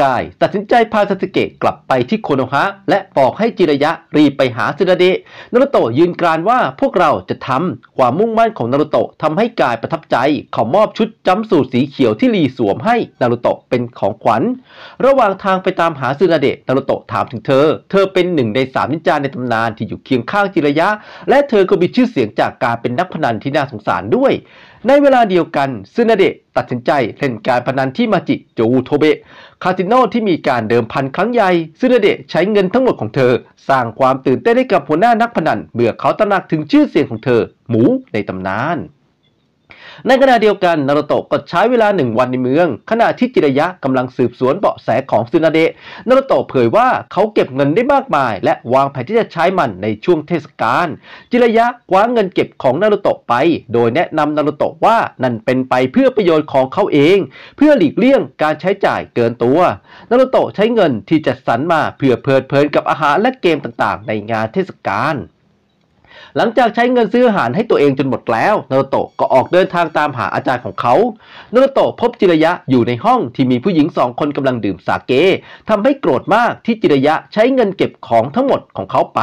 กายตัดสินใจพาซาสึเกะกลับไปที่โคโนฮะและบอกให้จิระยะรีบไปหาซึนาเดะนารุโตะยืนกรานว่าพวกเราจะทำความมุ่งมั่นของนารุโตะทำให้กายประทับใจเขามอบชุดจำสูตรสีเขียวที่รีสวมให้นารุโตะเป็นของขวัญ ระหว่างทางไปตามหาซึนาเดะนารุโตะถามถึงเธอ เธอเป็นหนึ่งในสามนิจจาในตำนานที่อยู่เคียงข้างจิระยะ และเธอก็มีชื่อเสียงจากการเป็นนักพนันที่น่าสงสารด้วย ในเวลาเดียวกันซึนาเดะตัดสินใจเล่นการพนันที่มาจิโจโทเบะคาสิโนที่มีการเดิมพันครั้งใหญ่ซึเาเดใช้เงินทั้งหมดของเธอ สร้างความตื่นเต้นให้กับหัวหน้านักพนันเมื่อเขาตระหนักถึงชื่อเสียงของเธอ หมูในตำนานในขณะเดียวกันนารุโตะก็ใช้เวลาหนึ่งวันในเมือง ขณะที่จิระยะกำลังสืบสวนเบาะแสของซูนาเดะนารุโตะเผยว่าเขาเก็บเงินได้มากมายและวางแผนที่จะใช้มันในช่วงเทศกาลจิระยะคว้าเงินเก็บของ นารุโตะไป โดยแนะนำนารุโตะว่า นั่นเป็นไปเพื่อประโยชน์ของเขาเอง เพื่อหลีกเลี่ยงการใช้จ่ายเกินตัวนารุโตะใช้เงินที่จัดสรรมาเพื่อเพลิดเพลินกับอาหารและเกมต่างๆ ในงานเทศกาลหลังจากใช้เงินซื้ออาหารให้ตัวเองจนหมดแล้วนารุโตะก็ออกเดินทางตามหาอาจารย์ของเขานารุโตะพบจิระยะอยู่ในห้องที่มีผู้หญิงสองคนกำลังดื่มสาเกทำให้โกรธมากที่จิระยะใช้เงินเก็บของทั้งหมดของเขาไป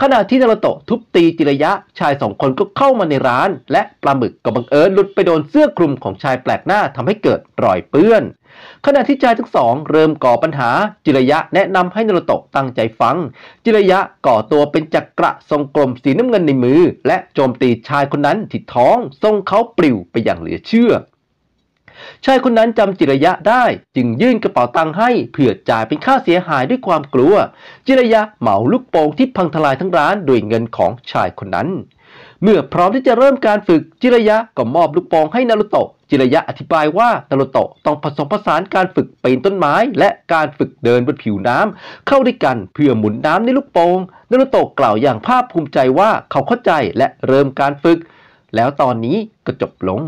ขณะที่นารุโตะทุบตีจิระยะชายสองคนก็เข้ามาในร้าน และปลาหมึกก็บังเอิญหลุดไปโดนเสื้อคลุมของชายแปลกหน้าทำให้เกิดรอยเปื้อนขณะที่ชายทั้งสองเริ่มก่อปัญหาจิระยะแนะนำให้นรุโตะตั้งใจฟัง จิระยะก่อตัวเป็นจักระทรงกลมสีน้ำเงินในมือ และโจมตีชายคนนั้นที่ท้องทรงเขาปลิวไปอย่างเหลือเชื่อ ชายคนนั้นจำจิระยะได้จึงยื่นกระเป๋าตังค์ให้เพื่อจ่ายเป็นค่าเสียหายด้วยความกลัว จิระยะเหมาลูกโป่งที่พังทลายทั้งร้านด้วยเงินของชายคนนั้น เมื่อพร้อมที่จะเริ่มการฝึกจิระยะก็มอบลูกโป่งให้นารุโตะจิระยะอธิบายว่า นารโตะต้องผสมผสานการฝึกปีนต้นไม้ และการฝึกเดินบนผิวน้ำ เข้าด้วยกันเพื่อหมุนน้ำในลูกโปง่งนารโตะกล่าวอย่างภาคภูมิใจว่าเขาเข้าใจและเริ่มการฝึก แล้วตอนนี้ก็จบลง